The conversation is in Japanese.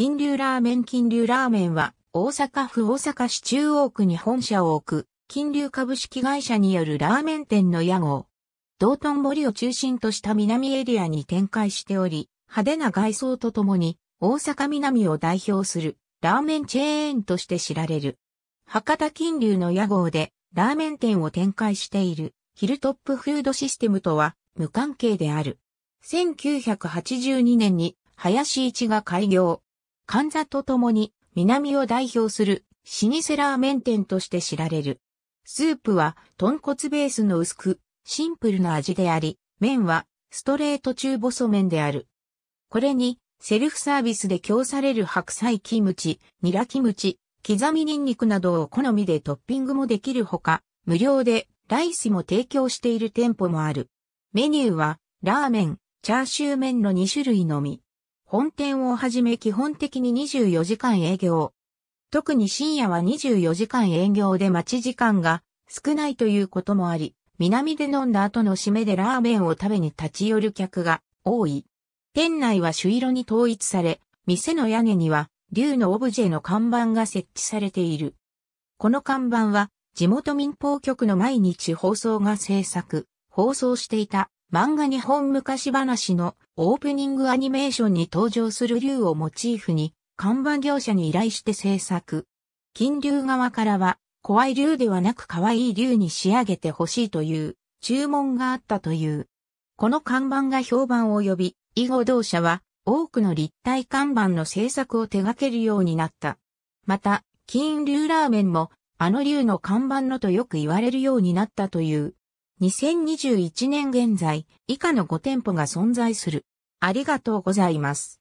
金龍ラーメン金龍ラーメンは、大阪府大阪市中央区に本社を置く、金龍株式会社によるラーメン店の屋号。道頓堀を中心とした南エリアに展開しており、派手な外装とともに、大阪南を代表する、ラーメンチェーンとして知られる。博多金龍の屋号で、ラーメン店を展開している、ヒルトップフードシステムとは、無関係である。1982年に、林市が開業。神座とともに南を代表する老舗ラーメン店として知られる。スープは豚骨ベースの薄くシンプルな味であり、麺はストレート中細麺である。これにセルフサービスで供される白菜キムチ、ニラキムチ、刻みニンニクなどを好みでトッピングもできるほか、無料でライスも提供している店舗もある。メニューはラーメン、チャーシュー麺の2種類のみ。本店をはじめ基本的に24時間営業。特に深夜は24時間営業で待ち時間が少ないということもあり、南で飲んだ後の締めでラーメンを食べに立ち寄る客が多い。店内は朱色に統一され、店の屋根には竜のオブジェの看板が設置されている。この看板は地元民放局の毎日放送が制作、放送していた漫画日本昔話のオープニングアニメーションに登場する竜をモチーフに看板業者に依頼して制作。金竜側からは怖い竜ではなく可愛い竜に仕上げてほしいという注文があったという。この看板が評判を呼び、以後同社は多くの立体看板の制作を手掛けるようになった。また、金竜ラーメンもあの竜の看板のとよく言われるようになったという2021年現在、以下の5店舗が存在する。ありがとうございます。